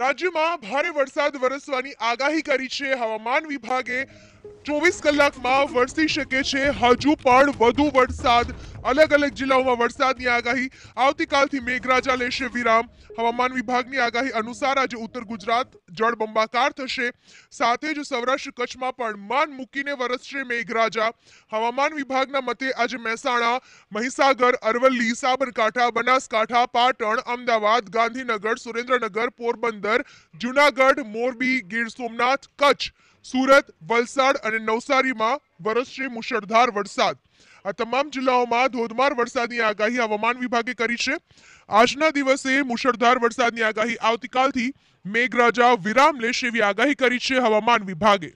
રાજ્યમાં ભારે વરસાદ વરસવાની આગાહી કરી છે હવામાન વિભાગે ચોવીસ કલાકમાં વરસી શકે છે હજુ પણ વધુ વરસાદ અલગ અલગ જિલ્લાઓમાં વરસાદની આગાહી આવતીકાલથી મેઘરાજા લેશે વિરામ હવામાન વિભાગની આગાહી અનુસાર આજે ઉત્તર ગુજરાત જળબંબાકાર થશે સાથે જ સૌરાષ્ટ્ર કચ્છમાં પણ માન મૂકીને વરસશે મેઘરાજા હવામાન વિભાગના મતે આજે મહેસાણા મહીસાગર અરવલ્લી સાબરકાંઠા બનાસકાંઠા પાટણ અમદાવાદ ગાંધીનગર સુરેન્દ્રનગર પોરબંદર જુનાગઢ મોરબી ગીર સોમનાથ કચ્છ સુરત વલસાડ અને નવસારીમાં વરસશે મુશળધાર વરસાદ આ તમામ જિલ્લાઓમાં ધોધમાર વરસાદની આગાહી હવામાન વિભાગે કરી છે આજના દિવસે મુશળધાર વરસાદની આગાહી આવતીકાલથી મેઘરાજા વિરામ લેશે એવી આગાહી કરી છે હવામાન વિભાગે